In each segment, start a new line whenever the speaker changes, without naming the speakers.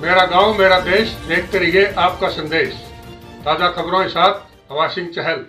मेरा गांव मेरा देश देखते रहिए आपका संदेश ताज़ा खबरों के साथ हवा सिंह चहल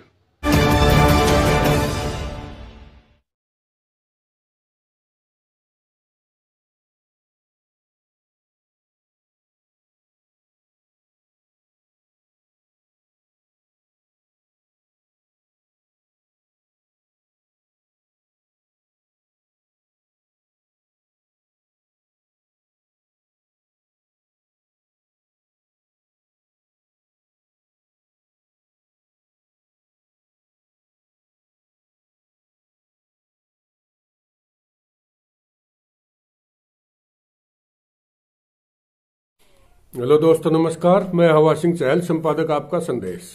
हेलो दोस्तों नमस्कार मैं हवा सिंह चहल संपादक आपका संदेश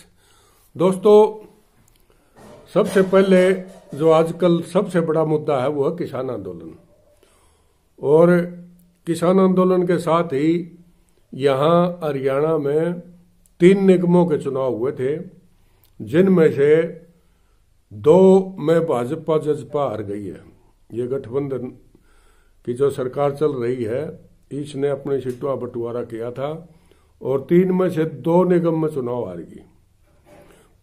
दोस्तों सबसे पहले जो आजकल सबसे बड़ा मुद्दा है वो है किसान आंदोलन और किसान आंदोलन के साथ ही यहाँ हरियाणा में तीन निगमों के चुनाव हुए थे जिनमें से दो में भाजपा जजपा हार गई है ये गठबंधन की जो सरकार चल रही है ईश ने अपने सिटवा बंटवारा किया था और तीन में से दो निगम में चुनाव हार गई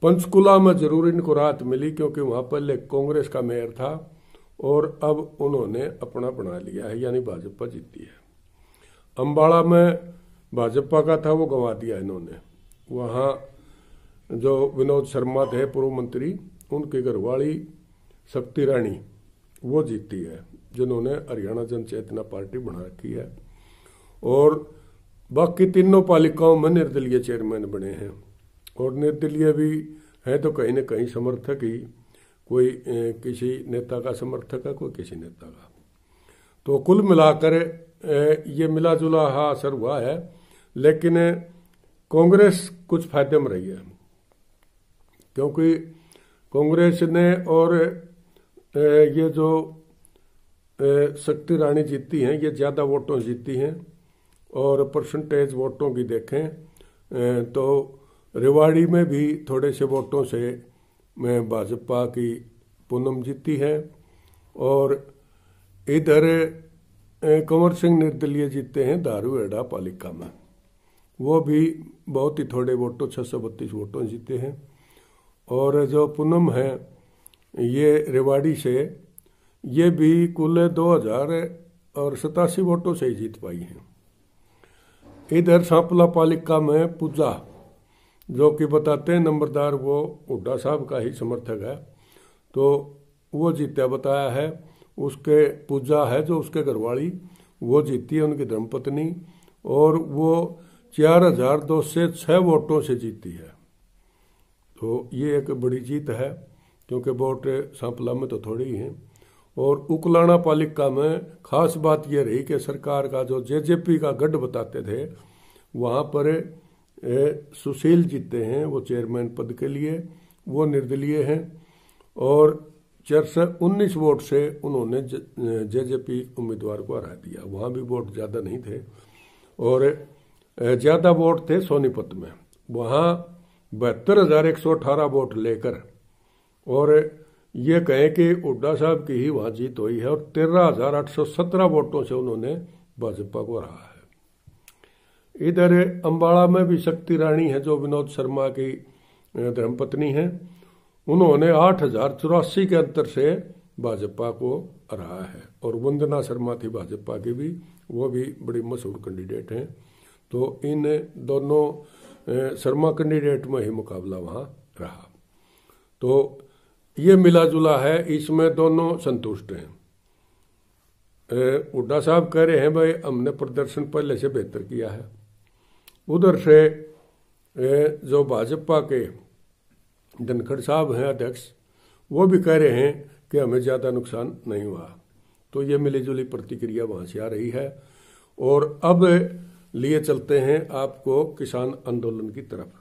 पंचकुला में जरूर इनको राहत मिली क्योंकि वहां पहले कांग्रेस का मेयर था और अब उन्होंने अपना बना लिया है यानी भाजपा जीती है अम्बाड़ा में भाजपा का था वो गंवा दिया इन्होंने वहां जो विनोद शर्मा थे पूर्व मंत्री उनकी घरवाली शक्ति रानी वो जीती है जिन्होंने हरियाणा जन चेतना पार्टी बना रखी है और बाकी तीनों पालिकाओं में निर्दलीय चेयरमैन बने हैं और निर्दलीय भी हैं तो कहीं ना कहीं समर्थक ही कोई किसी नेता का समर्थक है कोई किसी नेता का तो कुल मिलाकर ये मिला जुला हा असर हुआ है लेकिन कांग्रेस कुछ फायदे में रही है क्योंकि कांग्रेस ने और ये जो शक्ति रानी जीतती हैं ये ज़्यादा वोटों जीतती हैं और परसेंटेज वोटों की देखें तो रेवाड़ी में भी थोड़े से वोटों से मैं भाजपा की पूनम जीती है और इधर कंवर सिंह निर्दलीय जीते हैं दारूहेड़ा पालिका में वो भी बहुत ही थोड़े वोटों छः सौ बत्तीस वोटों जीते हैं और जो पूनम है ये रेवाड़ी से ये भी कुल दो हज़ार और सतासी वोटों से ही जीत पाई हैं इधर सांपला पालिका में पूजा जो कि बताते हैं नंबरदार वो हुड्डा साहब का ही समर्थक है तो वो जीत्या बताया है उसके पूजा है जो उसके घरवाली वो जीती है उनकी धर्मपत्नी और वो चार हजार दो से छः वोटों से जीती है तो ये एक बड़ी जीत है क्योंकि वोट सांपला में तो थोड़ी ही हैं और उकलाना पालिका में खास बात यह रही कि सरकार का जो जेजेपी का गढ़ बताते थे वहाँ पर सुशील जीते हैं वो चेयरमैन पद के लिए वो निर्दलीय हैं और चार सौ उन्नीस वोट से उन्होंने जेजेपी उम्मीदवार को हरा दिया वहाँ भी वोट ज़्यादा नहीं थे और ज़्यादा वोट थे सोनीपत में वहाँ बहत्तर हज़ार एक सौ अठारह वोट लेकर और ये कहें कि उड्डा साहब की ही वहां जीत हुई है और तेरह हजार आठ सौ सत्रह वोटों से उन्होंने भाजपा को रहा है इधर अंबाला में भी शक्ति रानी है जो विनोद शर्मा की धर्मपत्नी है उन्होंने आठ हजार चौरासी के अंतर से भाजपा को रहा है और वंदना शर्मा थी भाजपा की भी वो भी बड़ी मशहूर कैंडिडेट हैं तो इन दोनों शर्मा कैंडिडेट में ही मुकाबला वहां रहा तो ये मिला जुला है इसमें दोनों संतुष्ट हैं उड्डा साहब कह रहे हैं भाई हमने प्रदर्शन पहले से बेहतर किया है उधर से जो भाजपा के धनखड़ साहब हैं अध्यक्ष वो भी कह रहे हैं कि हमें ज़्यादा नुकसान नहीं हुआ तो ये मिली जुली प्रतिक्रिया वहाँ से आ रही है और अब लिए चलते हैं आपको किसान आंदोलन की तरफ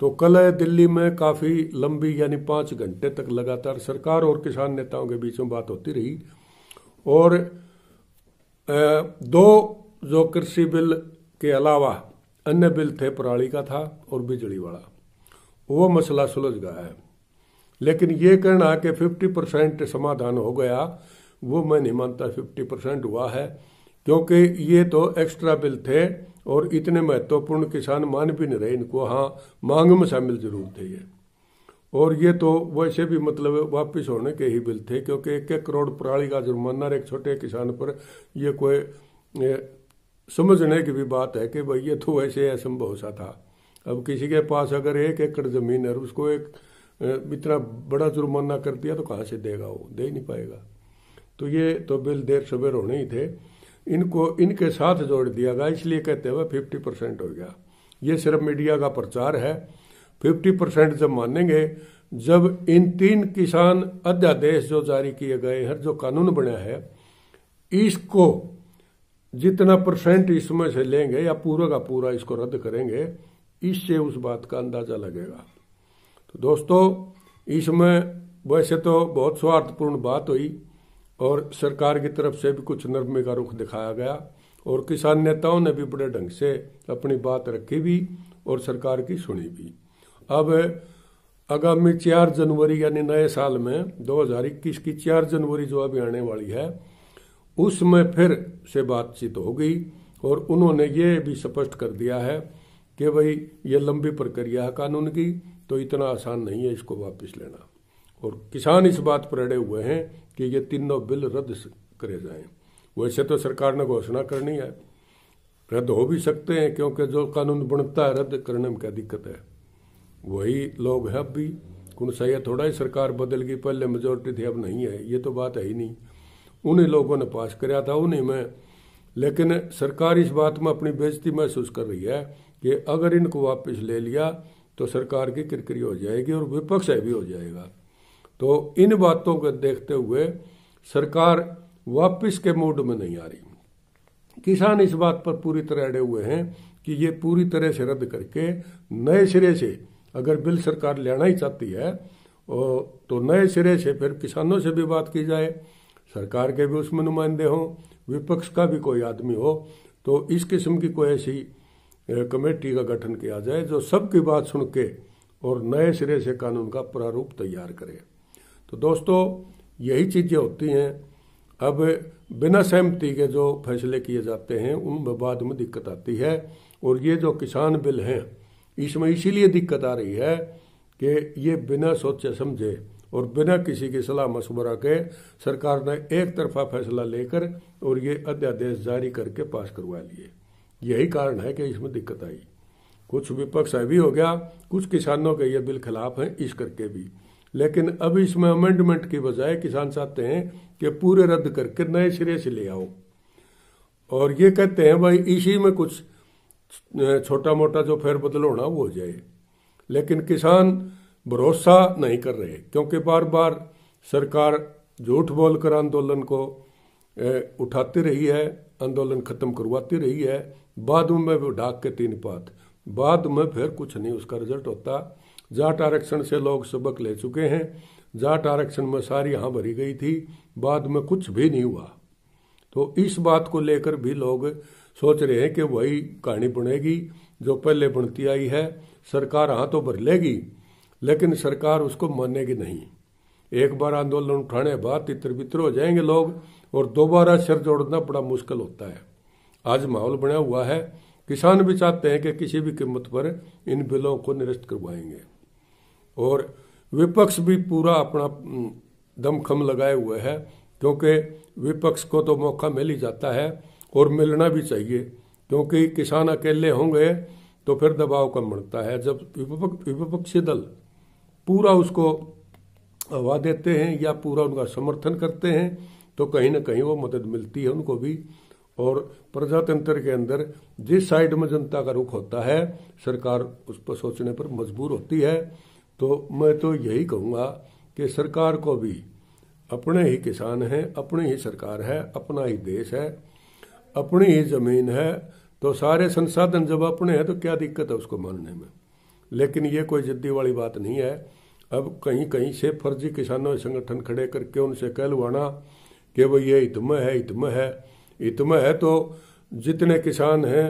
तो कल दिल्ली में काफ़ी लंबी यानी पांच घंटे तक लगातार सरकार और किसान नेताओं के बीच में बात होती रही और दो जो कृषि बिल के अलावा अन्य बिल थे पराली का था और बिजली वाला वो मसला सुलझ गया है लेकिन ये कहना कि 50 परसेंट समाधान हो गया वो मैं नहीं मानता 50 परसेंट हुआ है क्योंकि ये तो एक्स्ट्रा बिल थे और इतने महत्वपूर्ण किसान मान भी नहीं रहे इनको हाँ मांग में शामिल जरूर थे ये और ये तो वैसे भी मतलब वापस होने के ही बिल थे क्योंकि एक एक करोड़ प्राणी का जुर्माना एक छोटे किसान पर यह कोई समझने की भी बात है कि भाई ये तो वैसे असंभव सा था अब किसी के पास अगर एक एकड़ जमीन है उसको एक इतना बड़ा जुर्माना कर दिया तो कहाँ से देगा वो दे नहीं पाएगा तो ये तो बिल देर सवेर होने ही थे इनको इनके साथ जोड़ दिया गया इसलिए कहते हुए फिफ्टी परसेंट हो गया ये सिर्फ मीडिया का प्रचार है फिफ्टी परसेंट जब मानेंगे जब इन तीन किसान अध्यादेश जो जारी किए गए हैं जो कानून बना है इसको जितना परसेंट इसमें से लेंगे या पूरा का पूरा इसको रद्द करेंगे इससे उस बात का अंदाजा लगेगा तो दोस्तों इसमें वैसे तो बहुत स्वार्थपूर्ण बात हुई और सरकार की तरफ से भी कुछ नरमे का रुख दिखाया गया और किसान नेताओं ने भी बड़े ढंग से अपनी बात रखी भी और सरकार की सुनी भी अब आगामी चार जनवरी यानी नए साल में 2021 की चार जनवरी जो अभी आने वाली है उसमें फिर से बातचीत होगी और उन्होंने ये भी स्पष्ट कर दिया है कि भाई ये लंबी प्रक्रिया है कानून की तो इतना आसान नहीं है इसको वापस लेना और किसान इस बात पर अड़े हुए हैं कि ये तीनों बिल रद्द करे जाएं वैसे तो सरकार ने घोषणा करनी है रद्द हो भी सकते हैं क्योंकि जो कानून बनता है रद्द करने में क्या दिक्कत है वही लोग हैं अब भी यह थोड़ा ही सरकार बदल गई पहले मेजोरिटी थी अब नहीं है ये तो बात है ही नहीं उन्हीं लोगों ने पास कराया था उन्हीं में लेकिन सरकार इस बात में अपनी बेजती महसूस कर रही है कि अगर इनको वापस ले लिया तो सरकार की किरकिरी हो जाएगी और विपक्ष भी हो जाएगा तो इन बातों को देखते हुए सरकार वापस के मूड में नहीं आ रही किसान इस बात पर पूरी तरह अड़े हुए हैं कि ये पूरी तरह से रद्द करके नए सिरे से अगर बिल सरकार लेना ही चाहती है तो नए सिरे से फिर किसानों से भी बात की जाए सरकार के भी उसमें नुमाइंदे हों विपक्ष का भी कोई आदमी हो तो इस किस्म की कोई ऐसी कमेटी का गठन किया जाए जो सबकी बात सुन के और नए सिरे से कानून का प्रारूप तैयार करे तो दोस्तों यही चीज़ें होती हैं अब बिना सहमति के जो फैसले किए जाते हैं उन बाद में दिक्कत आती है और ये जो किसान बिल हैं इसमें इसीलिए दिक्कत आ रही है कि ये बिना सोचे समझे और बिना किसी की सलाह मशवरा के सरकार ने एक तरफा फैसला लेकर और ये अध्यादेश जारी करके पास करवा लिए यही कारण है कि इसमें दिक्कत आई कुछ विपक्ष भी हो गया कुछ किसानों के ये बिल खिलाफ हैं इस करके भी लेकिन अब इसमें अमेंडमेंट के बजाय किसान चाहते हैं कि पूरे रद्द करके नए सिरे से ले आओ और ये कहते हैं भाई इसी में कुछ छोटा मोटा जो फेरबदल होना वो हो जाए लेकिन किसान भरोसा नहीं कर रहे क्योंकि बार बार सरकार झूठ बोलकर आंदोलन को उठाती रही है आंदोलन खत्म करवाती रही है बाद में ढाक के तीन पात बाद में फिर कुछ नहीं उसका रिजल्ट होता जाट आरक्षण से लोग सबक ले चुके हैं जाट आरक्षण में सारी यहाँ भरी गई थी बाद में कुछ भी नहीं हुआ तो इस बात को लेकर भी लोग सोच रहे हैं कि वही कहानी बनेगी जो पहले बनती आई है सरकार हाँ तो भर लेगी लेकिन सरकार उसको मानेगी नहीं एक बार आंदोलन उठाने बाद तितर बितर हो जाएंगे लोग और दोबारा सिर जोड़ना बड़ा मुश्किल होता है आज माहौल बना हुआ है किसान भी चाहते हैं कि किसी भी कीमत पर इन बिलों को निरस्त करवाएंगे और विपक्ष भी पूरा अपना दमखम लगाए हुए है क्योंकि विपक्ष को तो मौका मिल ही जाता है और मिलना भी चाहिए क्योंकि किसान अकेले होंगे तो फिर दबाव कम बढ़ता है जब विपक्षी दल पूरा उसको हवा देते हैं या पूरा उनका समर्थन करते हैं तो कहीं ना कहीं वो मदद मिलती है उनको भी और प्रजातंत्र के अंदर जिस साइड में जनता का रुख होता है सरकार उस पर सोचने पर मजबूर होती है तो मैं तो यही कहूंगा कि सरकार को भी अपने ही किसान हैं अपनी ही सरकार है अपना ही देश है अपनी ही ज़मीन है तो सारे संसाधन जब अपने हैं तो क्या दिक्कत है उसको मानने में लेकिन ये कोई जिद्दी वाली बात नहीं है अब कहीं कहीं से फर्जी किसानों संगठन खड़े करके उनसे कहलवाना कि भाई ये इतम है इतम है इतम है तो जितने किसान हैं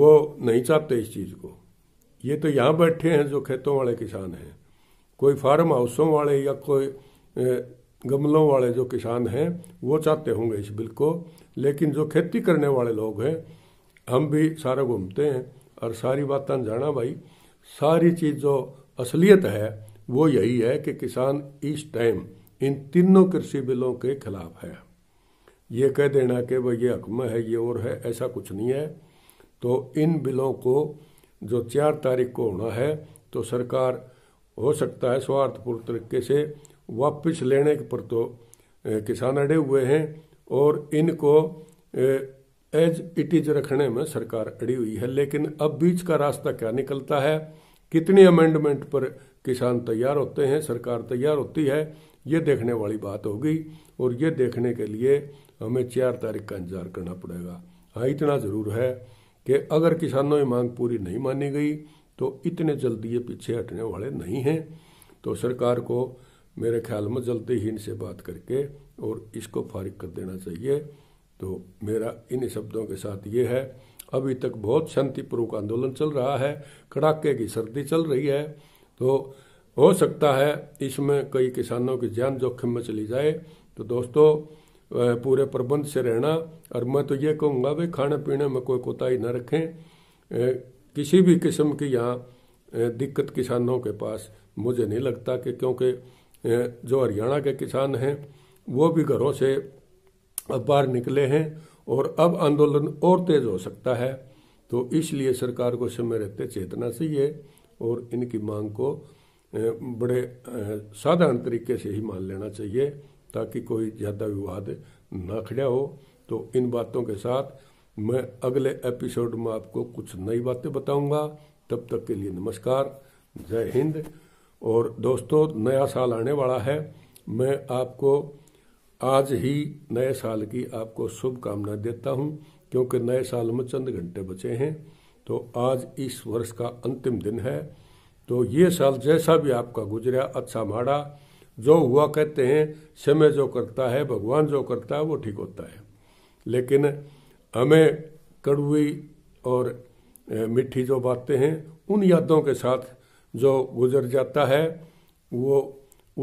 वो नहीं चाहते इस चीज़ को ये तो यहाँ बैठे हैं जो खेतों वाले किसान हैं कोई फार्म हाउसों वाले या कोई गमलों वाले जो किसान हैं वो चाहते होंगे इस बिल को लेकिन जो खेती करने वाले लोग हैं हम भी सारा घूमते हैं और सारी बात जाना भाई सारी चीज़ जो असलियत है वो यही है कि किसान इस टाइम इन तीनों कृषि बिलों के खिलाफ है ये कह देना कि भाई ये हकम है ये और है ऐसा कुछ नहीं है तो इन बिलों को जो चार तारीख को होना है तो सरकार हो सकता है स्वार्थपूर्ण तरीके से वापिस लेने पर तो किसान अड़े हुए हैं और इनको एज इट इज रखने में सरकार अड़ी हुई है लेकिन अब बीच का रास्ता क्या निकलता है कितनी अमेंडमेंट पर किसान तैयार होते हैं सरकार तैयार होती है ये देखने वाली बात होगी और ये देखने के लिए हमें चार तारीख का इंतजार करना पड़ेगा हाँ इतना ज़रूर है कि अगर किसानों की मांग पूरी नहीं मानी गई तो इतने जल्दी ये पीछे हटने वाले नहीं हैं तो सरकार को मेरे ख्याल में जल्दी ही इनसे बात करके और इसको फारिग कर देना चाहिए तो मेरा इन शब्दों के साथ ये है अभी तक बहुत शांतिपूर्वक आंदोलन चल रहा है कड़ाके की सर्दी चल रही है तो हो सकता है इसमें कई किसानों की जान जोखिम में चली जाए तो दोस्तों पूरे प्रबंध से रहना और मैं तो ये कहूँगा भाई खाने पीने में कोई कोताही न रखें किसी भी किस्म की यहाँ दिक्कत किसानों के पास मुझे नहीं लगता कि क्योंकि जो हरियाणा के किसान हैं वो भी घरों से अब बाहर निकले हैं और अब आंदोलन और तेज हो सकता है तो इसलिए सरकार को समय रहते चेतना चाहिए और इनकी मांग को बड़े साधारण तरीके से ही मान लेना चाहिए ताकि कोई ज़्यादा विवाद ना खड़ा हो तो इन बातों के साथ मैं अगले एपिसोड में आपको कुछ नई बातें बताऊंगा तब तक के लिए नमस्कार जय हिंद और दोस्तों नया साल आने वाला है मैं आपको आज ही नए साल की आपको शुभकामनाएं देता हूं क्योंकि नए साल में चंद घंटे बचे हैं तो आज इस वर्ष का अंतिम दिन है तो ये साल जैसा भी आपका गुजरा अच्छा माड़ा जो हुआ कहते हैं समय जो करता है भगवान जो करता है वो ठीक होता है लेकिन हमें कड़वी और मिठी जो बातें हैं उन यादों के साथ जो गुजर जाता है वो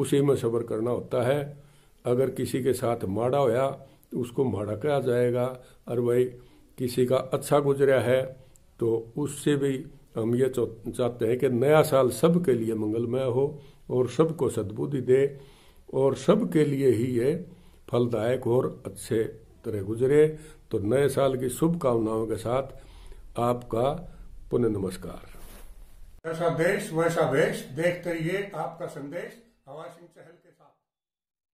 उसी में सब्र करना होता है अगर किसी के साथ माड़ा होया तो उसको माड़ा कहा जाएगा और भाई किसी का अच्छा गुजरा है तो उससे भी हम ये चाहते हैं कि नया साल सब के लिए मंगलमय हो और सबको सद्बुद्धि दे और सबके लिए ही ये फलदायक और अच्छे तरह गुजरे तो नए साल की शुभकामनाओं के साथ आपका पुनः नमस्कार जैसा देश वैसा भेष देखते रहिए आपका संदेश हवा सिंह चहल